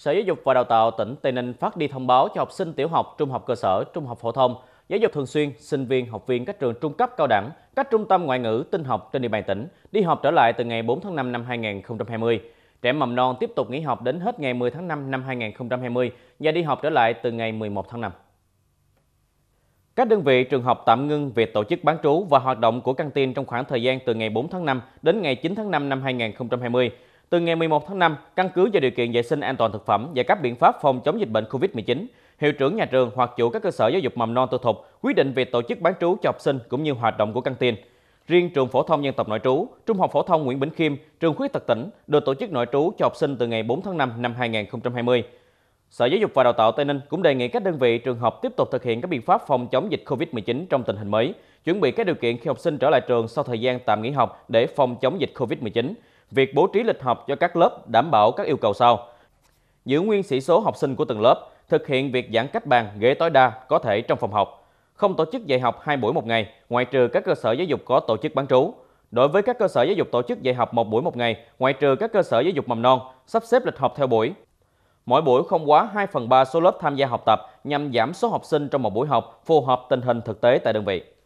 Sở Giáo dục và Đào tạo tỉnh Tây Ninh phát đi thông báo cho học sinh tiểu học, trung học cơ sở, trung học phổ thông, giáo dục thường xuyên, sinh viên, học viên các trường trung cấp cao đẳng, các trung tâm ngoại ngữ, tinh học trên địa bàn tỉnh đi học trở lại từ ngày 4 tháng 5 năm 2020. Trẻ mầm non tiếp tục nghỉ học đến hết ngày 10 tháng 5 năm 2020 và đi học trở lại từ ngày 11 tháng 5. Các đơn vị trường học tạm ngưng việc tổ chức bán trú và hoạt động của căng tin trong khoảng thời gian từ ngày 4 tháng 5 đến ngày 9 tháng 5 năm 2020 từ ngày 11 tháng 5, căn cứ vào điều kiện vệ sinh an toàn thực phẩm và các biện pháp phòng chống dịch bệnh COVID-19, hiệu trưởng nhà trường hoặc chủ các cơ sở giáo dục mầm non tư thục quyết định việc tổ chức bán trú cho học sinh cũng như hoạt động của căng tin. Riêng trường phổ thông dân tộc nội trú, Trung học phổ thông Nguyễn Bỉnh Khiêm, trường khuyết tật tỉnh được tổ chức nội trú cho học sinh từ ngày 4 tháng 5 năm 2020. Sở Giáo dục và Đào tạo Tây Ninh cũng đề nghị các đơn vị trường học tiếp tục thực hiện các biện pháp phòng chống dịch COVID-19 trong tình hình mới, chuẩn bị các điều kiện khi học sinh trở lại trường sau thời gian tạm nghỉ học để phòng chống dịch COVID-19. Việc bố trí lịch học cho các lớp đảm bảo các yêu cầu sau. Giữ nguyên sĩ số học sinh của từng lớp, thực hiện việc giãn cách bàn, ghế tối đa có thể trong phòng học. Không tổ chức dạy học hai buổi một ngày, ngoại trừ các cơ sở giáo dục có tổ chức bán trú. Đối với các cơ sở giáo dục tổ chức dạy học một buổi một ngày, ngoại trừ các cơ sở giáo dục mầm non, sắp xếp lịch học theo buổi. Mỗi buổi không quá 2 phần 3 số lớp tham gia học tập nhằm giảm số học sinh trong một buổi học phù hợp tình hình thực tế tại đơn vị.